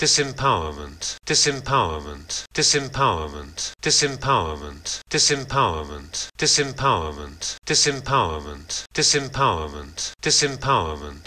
disempowerment disempowerment disempowerment disempowerment disempowerment disempowerment disempowerment disempowerment disempowerment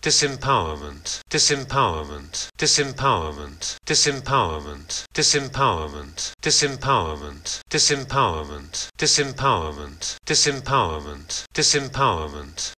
disempowerment, disempowerment, disempowerment, disempowerment, disempowerment, disempowerment, disempowerment, disempowerment, disempowerment, disempowerment, disempowerment,